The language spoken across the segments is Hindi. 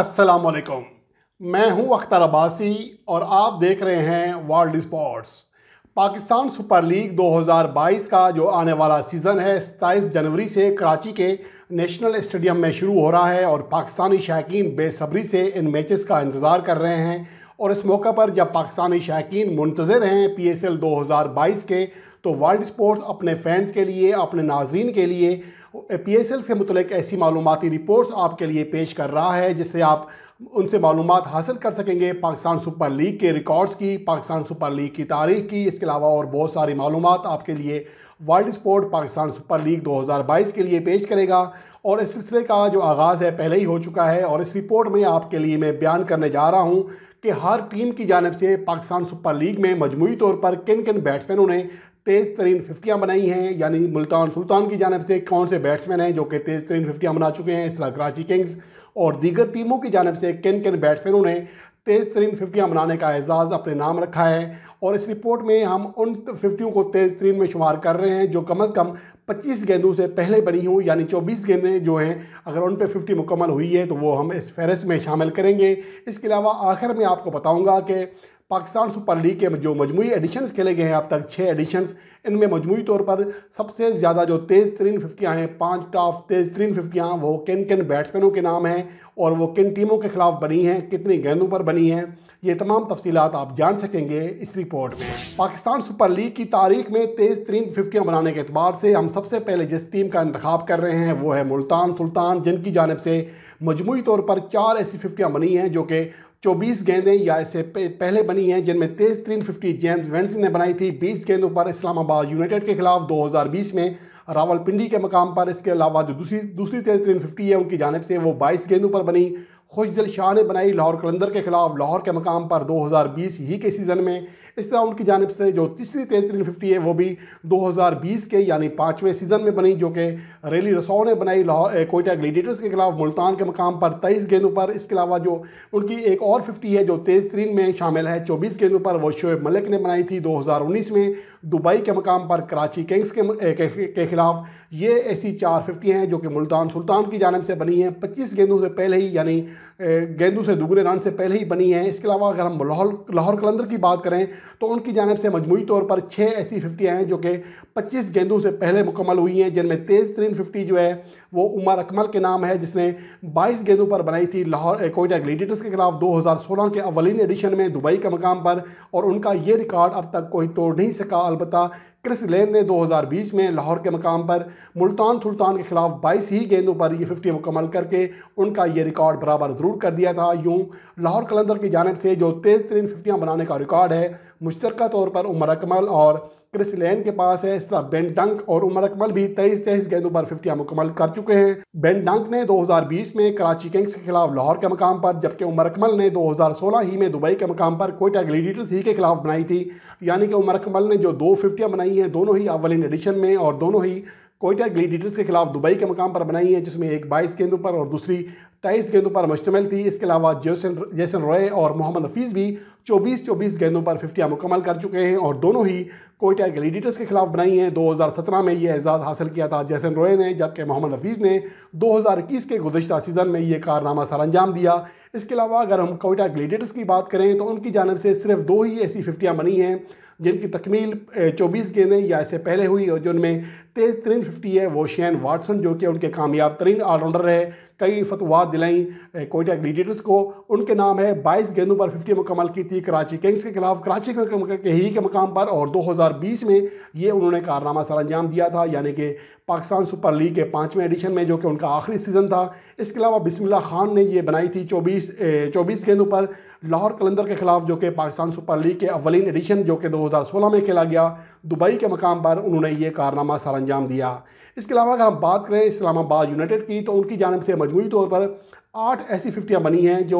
अस्सलाम वालेकुम मैं हूं अख्तर अब्बासी और आप देख रहे हैं world sports Pakistan super league 2022 का जो आने वाला सीज़न है सताईस जनवरी से कराची के नेशनल स्टेडियम में शुरू हो रहा है और पाकिस्तानी शायकीन बेसब्री से इन मैचेस का इंतज़ार कर रहे हैं और इस मौका पर जब पाकिस्तानी शायकीन मुंतज़र हैं पी एस एल दो हज़ार बाईस के तो वर्ल्ड स्पोर्ट्स अपने फैंस के लिए अपने नाजरन के लिए पी एस एल से मुतलिक ऐसी मालूमती रिपोर्ट्स आपके लिए पेश कर रहा है जिससे आप उनसे मालूम हासिल कर सकेंगे पाकिस्तान सुपर लीग के रिकॉर्ड्स की पाकिस्तान सुपर लीग की तारीख की इसके अलावा और बहुत सारी मालूम आपके लिए world sport Pakistan super league 2022 के लिए पेश करेगा और इस सिलसिले का जो आगाज़ है पहले ही हो चुका है और इस रिपोर्ट में आपके लिए मैं बयान करने जा रहा हूँ कि हर टीम की जानब से पाकिस्तान सुपर लीग में मजमू तौर पर किन किन बैट्समैनों ने तेज़ तरीन फिफ्टियाँ बनाई हैं यानी मुल्तान सुल्तान की जानब से कौन से बैट्समैन हैं जो कि तेज़ तरीन फिफ्टियाँ बना चुके हैं इस तरह कराची किंग्स और दीगर टीमों की जानब से किन किन बैट्समैनों ने तेज़ तरीन फिफ्टियाँ बनाने का एजाज़ अपने नाम रखा है और इस रिपोर्ट में हम उन फिफ्टियों को तेज़ तरीन में शुमार कर रहे हैं जो कम अज़ कम पच्चीस गेंदों से पहले बनी हूँ यानी चौबीस गेंदें जो हैं अगर उन पर फिफ्टी मुकम्मल हुई है तो वो हम इस फहरस्त में शामिल करेंगे इसके अलावा आखिर में आपको बताऊँगा कि पाकिस्तान सुपर लीग के जो मजमू एडिशन खेले गए हैं अब तक छः एडिशन इनमें मजमू तौर पर सबसे ज़्यादा जो तेज़ तरीन फिफ्टियाँ हैं पाँच टॉफ तेज़ तरीन फिफ्टियाँ वो किन किन बैट्समैनों के नाम हैं और वो किन टीमों के खिलाफ बनी हैं कितनी गेंदों पर बनी हैं ये तमाम तफसीत आप जान सकेंगे इस रिपोर्ट में पाकिस्तान सुपर लीग की तारीख में तेज़ तरीन फिफ्टियाँ बनाने के अतबार से हम सबसे पहले जिस टीम का इंतखब कर रहे हैं वो है मुल्तान सुल्तान जिनकी जानब से मजमू तौर पर चार ऐसी फिफ्टियाँ बनी हैं जो कि चौबीस गेंदें या इससे पहले बनी हैं जिनमें तेज तीन फिफ्टी जेम्स वेंसिंग ने बनाई थी बीस गेंदों पर इस्लामाबाद यूनाइटेड के खिलाफ 2020 में रावलपिंडी के मकाम पर इसके अलावा जो दूसरी दूसरी तेज तीन फिफ्टी है उनकी जानब से वो बाईस गेंदों पर बनी खुश दिल शाह ने बनाई लाहौर कलंदर के खिलाफ लाहौर के मकाम पर 2020 ही के सीज़न में इस तरह उनकी जानब से जो तीसरी तेज तरीन फिफ्टी है वो भी 2020 के यानी पाँचवें सीज़न में बनी जो कि रैली रसौ ने बनाई लाहौर कोयटा ग्लेडिएटर्स के खिलाफ मुल्तान के मकाम पर तेईस गेंदों पर इसके अलावा जो उनकी एक और फिफ्टी है जो तेज़ तरीन में शामिल है चौबीस गेंदों पर वो शोएब मलिक ने बनाई थी दो में दुबई के मकाम पर कराची किंग्स के के, खिलाफ ये ऐसी चार फिफ्टी हैं जो कि मुल्तान सुल्तान की जानब से बनी हैं पच्चीस गेंदों से पहले ही यानी गेंदू से दुगुने रन से पहले ही बनी है इसके अलावा अगर हम लाहौर लाहौर कलंदर की बात करें तो उनकी जानब से मजमू तौर पर छः ऐसी फिफ्टियाँ हैं जो कि पच्चीस गेंदों से पहले मुकम्मल हुई हैं जिनमें तेज़ तरीन फिफ्टी जो है वो उमर अकमल के नाम है जिसने बाईस गेंदों पर बनाई थी लाहौर कोयटा ग्लेडिटर्स के खिलाफ दो हज़ार सोलह के अवलिन एडिशन में दुबई के मकाम पर और उनका ये रिकॉर्ड अब तक कोई तोड़ नहीं सका अलबत् क्रिस लेन ने 2020 में लाहौर के मकाम पर मुल्तान सुल्तान के खिलाफ बाईस ही गेंदों पर ये फिफ्टी मुकम्मल करके उनका ये रिकॉर्ड बराबर ज़रूर मरूर कर दिया था यूँ लाहौर कलंदर की जानब से जो तेज़ तरीन फिफ्टियाँ बनाने का रिकॉर्ड है मुश्तर तौर पर उमर अकमल और क्रिस लेन के पास है इस तरह बेन डंक और उमर अकमल भी तेईस तेईस गेंदों पर फिफ्टियाँ मुकमल कर चुके हैं बेन डंक ने 2020 में कराची किंग्स के खिलाफ लाहौर के मकाम पर जबकि उमर अकमल ने 2016 ही में दुबई के मकाम पर कोयटा ग्लेडिएटर्स ही के खिलाफ बनाई थी यानी कि उमर अकमल ने जो दो फिफ्टियाँ बनाई हैं दोनों ही अवलिन एडिशन में और दोनों ही कोयटा ग्लीडिटर्स के खिलाफ दुबई के मकाम पर बनाई है जिसमें एक बाईस गेंदों पर और दूसरी तेईस गेंदों पर मुश्तमल थी इसके अलावा जैसन जैसन रॉय और मोहम्मद हफीज़ भी चौबीस चौबीस गेंदों पर फिफ्टियाँ मुकम्मल कर चुके हैं और दोनों ही कोयटा ग्लीडिटर्स के खिलाफ बनाई हैं 2017 में ये एजाज़ हासिल किया था जैसन रॉय ने जबकि मोहम्मद हफीज़ ने इक्कीस के गुजशत सीज़न में ये कारनामा सर अंजाम दिया इसके अलावा अगर हम कोयटा ग्लीडिटर्स की बात करें तो उनकी जानब से सिर्फ दो ही ऐसी फिफ्टियाँ बनी हैं जिनकी तकमील 24 गेंदें या इससे पहले हुई और जिनमें तेज़ तरीन फिफ्टी है वो शैन वाटसन जो कि उनके कामयाब तरीन ऑलराउंडर रहे कई फतवा दिलाई कोयटा ग्लीडिएटर्स को उनके नाम है बाईस गेंदों पर फिफ्टी मुकम्मल की थी कराची किंग्स के खिलाफ कराची के ही के मकाम पर और 2020 में ये उन्होंने कारनामा सर अंजाम दिया था यानी कि पाकिस्तान सुपर लीग के पाँचवें एडिशन में जो कि उनका आखिरी सीज़न था इसके अलावा बिस्मिल्ला खान ने ये बनाई थी चौबीस चौबीस गेंदों पर लाहौर कलंदर के खिलाफ जो कि पाकिस्तान सुपर लीग के अवलिन एडिशन जो कि 2016 में खेला गया दुबई के मकाम पर उन्होंने ये कारनामा सर अंजाम दिया इसके अलावा अगर हम बात करें इस्लामाबाद यूनाइटेड की तो उनकी जानब से मजमू तौर पर आठ ऐसी फिफ्टियाँ बनी हैं जो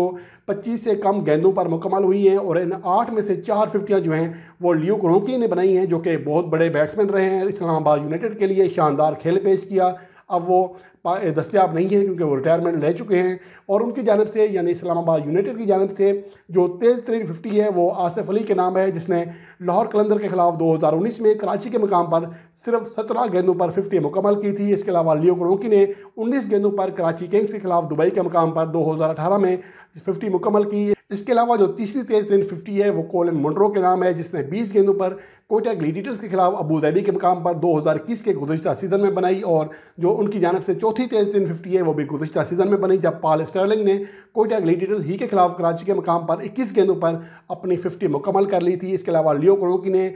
25 से कम गेंदों पर मुकमल हुई हैं और इन आठ में से चार फिफ्टियाँ जो हैं वो लियो ग्रोंकी ने बनाई हैं जो कि बहुत बड़े बैट्समैन रहे हैं इस्लामाबाद यूनाइटेड के लिए शानदार खेल पेश किया अब वो दस्तियाब नहीं है क्योंकि वो रिटायरमेंट ले चुके हैं और उनकी जानब से यानी इस्लामाबाद यूनाइटेड की जानब से जो तेज़ तरीन फिफ्टी है वो आसिफ अली के नाम है जिसने लाहौर कलंदर के खिलाफ दो हज़ार उन्नीस में कराची के मकाम पर सिर्फ सत्रह गेंदों पर फिफ्टी मुकम्मल की थी इसके अलावा लियो क्रोकी ने उन्नीस गेंदों पर कराची किंग्स के खिलाफ दुबई के मकाम पर दो हज़ार अठारह में फिफ्टी मुकम्मल की इसके अलावा जो तीसरी तेज तीन फिफ्टी है वो कोलन मंडरो के नाम है जिसने 20 गेंदों पर कोटा ग्लीडिटर्स के खिलाफ धाबी के मकाम पर 2021 के गुजशत सीज़न में बनाई और जो उनकी जानब से चौथी तेज तीन फिफ्टी है वो भी गुजशत सीज़न में बनी जब पाल स्टर्लिंग ने कोटा ग्लीडिटर्स ही के खिलाफ कराची के मकाम पर इक्कीस गेंदों पर अपनी फिफ्टी मुकमल कर ली थी इसके अलावा लियो करोकी ने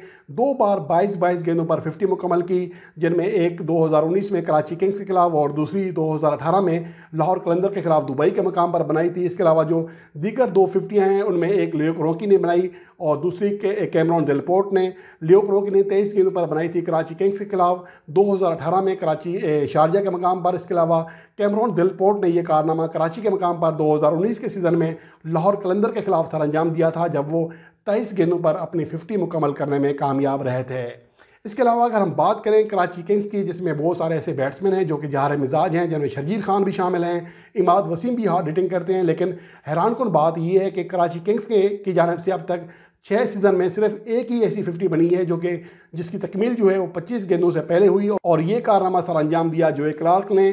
दो बार बाईस बाईस गेंदों पर फिफ्टी मुकमल की जिनमें एक दो हज़ार उन्नीस में कराची किंग्स के खिलाफ और दूसरी दो हज़ार अठारह में लाहौर कलंदर के खिलाफ दुबई के मकाम पर बनाई थी इसके अलावा जो दीगर दो फिफ्टी फिफ्टियाँ हैं उनमें एक लियो क्रोकी ने बनाई और दूसरी कैमरॉन डेलपोर्ट ने लियो क्रोकी ने तेईस गेंदों पर बनाई थी कराची किंग्स के खिलाफ 2018 में कराची शारजा के मकाम पर इसके अलावा कैमरॉन डेलपोर्ट ने यह कारनामा कराची के मकाम पर 2019 के सीज़न में लाहौर कलंदर के खिलाफ सर अंजाम दिया था जब वो तेईस गेंदों पर अपनी फिफ्टी मुकम्मल करने में कामयाब रहे थे इसके अलावा अगर हम बात करें कराची किंग्स की जिसमें बहुत सारे ऐसे बैट्समैन हैं जो कि जहार मिजाज हैं जिनमें शर्जील खान भी शामिल हैं इमाद वसीम भी हार्ड हिटिंग करते हैं लेकिन हैरान कन बात यह है कि कराची किंग्स के की जानब से अब तक छः सीज़न में सिर्फ एक ही ऐसी फिफ्टी बनी है जो कि जिसकी तकमील जो है वो 25 गेंदों से पहले हुई और ये कारनामा सर अंजाम दिया जो क्लार्क ने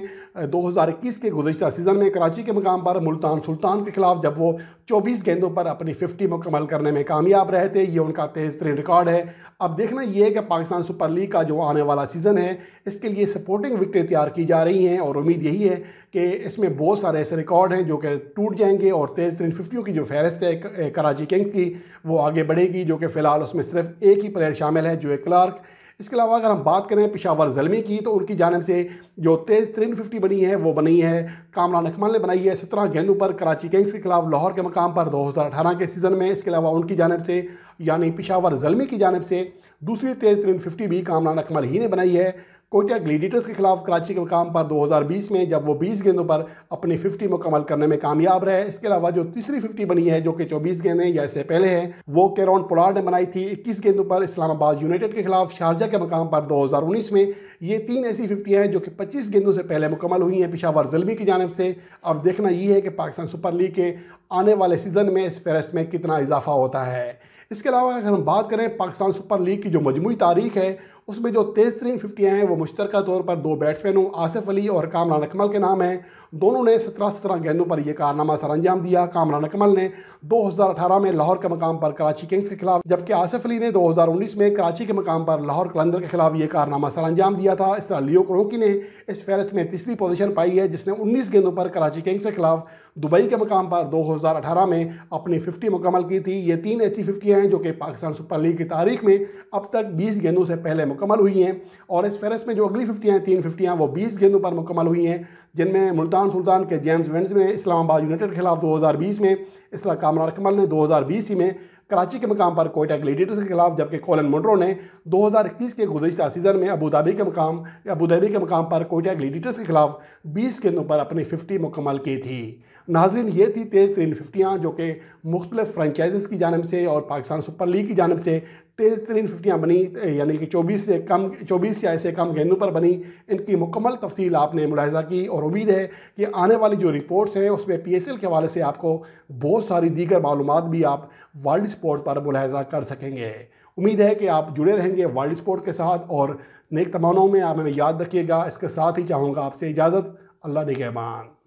2021 के गुजशत सीज़न में कराची के मुकाम पर मुल्तान सुल्तान के खिलाफ जब वो 24 गेंदों पर अपनी फिफ्टी मुकम्मल करने में कामयाब रहे थे ये उनका तेज तरीन रिकॉर्ड है अब देखना ये है कि पाकिस्तान सुपर लीग का जो आने वाला सीज़न है इसके लिए सपोर्टिंग विकटें तैयार की जा रही हैं और उम्मीद यही है कि इसमें बहुत सारे ऐसे रिकॉर्ड हैं जो कि टूट जाएंगे और तेज़ तरीन फिफ्टियों की जो फहरस्त है कराची किंग्स की वो आगे बढ़ेगी जो कि फ़िलहाल उसमें सिर्फ एक ही प्लेयर शामिल है जो है क्लार्क इसके अलावा अगर हम बात करें पिशावर जलमी की तो उनकी जानब से जो तेज़ तरीन फिफ्टी बनी है वो बनी है कामरान अकमल ने बनाई है सत्रह गेंदों पर कराची किंग्स के खिलाफ लाहौर के मकाम पर दो हज़ार अठारह के सीज़न में इसके अलावा उनकी जानब से यानी पिशावर जलमी की जानब से दूसरी तेज़ तरीन फिफ्टी भी कामरान अकमल ही ने बनाई है कोटिया ग्लीडिटर्स के खिलाफ कराची के मकाम पर 2020 में जब वो 20 गेंदों पर अपनी 50 मुकम्मल करने में कामयाब रहे इसके अलावा जो तीसरी 50 बनी है जो कि 24 गेंदें या इससे पहले हैं वो केरॉन पोलार्ड ने बनाई थी 21 गेंदों पर इस्लामाबाद यूनाइटेड के खिलाफ शारजा के मकाम पर 2019 में ये तीन ऐसी फिफ्टियाँ हैं जो कि पच्चीस गेंदों से पहले मुकम्मल हुई हैं पिशावर जलमी की जानब से अब देखना ये है कि पाकिस्तान सुपर लीग के आने वाले सीज़न में इस फहरस्त में कितना इजाफा होता है इसके अलावा अगर हम बात करें पाकिस्तान सुपर लीग की जो मजमू तारीख है उसमें जो तेज़ तरीन फिफ्टियाँ हैं वो मुश्तरक तौर पर दो बैट्समैनों आसिफ अली और कामरान अकमल के नाम हैं दोनों ने सत्रह सत्रह गेंदों पर यह कारनामा सर अंजाम दिया कामरान अकमल ने दो हज़ार अठारह में लाहौर के मकाम पर कराची किंग्स के खिलाफ जबकि आसिफ अली ने दो हज़ार उन्नीस में कराची के मकाम पर लाहौर कलंदर के खिलाफ ये कारनामा सर अंजाम दिया था इस तरह लियो क्रोकी ने इस फहरस्त में तीसरी पोजीशन पाई है जिसने उन्नीस गेंदों पर कराची किंग्स के खिलाफ दुबई के मकाम पर दो हज़ार अठारह में अपनी फिफ्टी मुकमल की थी ये तीन ऐसी फिफ्टियाँ हैं जो कि पाकिस्तान सुपर लीग की तारीख में अब तक बीस गेंदों से पहले मुकम्मल हुई हैं और इस फहरस्त में जो अगली फिफ्टियाँ तीन फिफ्टियाँ वो बीस गेंदों पर मुकम्मल हुई हैं जिनमें मुल्तान सुल्तान के जेम्स वेंड्स में इस्लामाबाद यूनाइटेड के खिलाफ दो हज़ार बीस में इस तरह कामरान अकमल ने दो हज़ार बीस ही में कराची के मकाम पर कोयटा ग्लेडिएटर्स के खिलाफ जबकि कोलन मुंड्रो ने 2021 के गुजशत सीज़न में अबूधाबी के मकाम अबूधाबी के मकाम पर कोयटा ग्लेडिएटर्स के खिलाफ 20 गेंदों पर अपनी 50 मुकम्मल की थी नाजरन ये थी तेज़ तरीन फिफ्टियाँ जो कि मुख्तलिफ फ्रेंचाइजेस की जानब से और पाकिस्तान सुपर लीग की जानब से तेज़ तरीन फिफ्टियाँ बनी यानी कि चौबीस से कम चौबीस या ऐसे कम गेंदों पर बनी इनकी मुकम्मल तफसील आपने मुलाजा की और उम्मीद है कि आने वाली जो रिपोर्ट्स हैं उसमें पी एस एल के हवाले से आपको बहुत सारी दीगर मालूम भी आप वर्ल्ड स्पोर्ट पर मुलाजा कर सकेंगे उम्मीद है कि आप जुड़े रहेंगे वर्ल्ड स्पोर्ट के साथ और नेक तमानों में आप हमें याद रखिएगा इसके साथ ही चाहूँगा आपसे इजाज़त अल्लाह निगहबान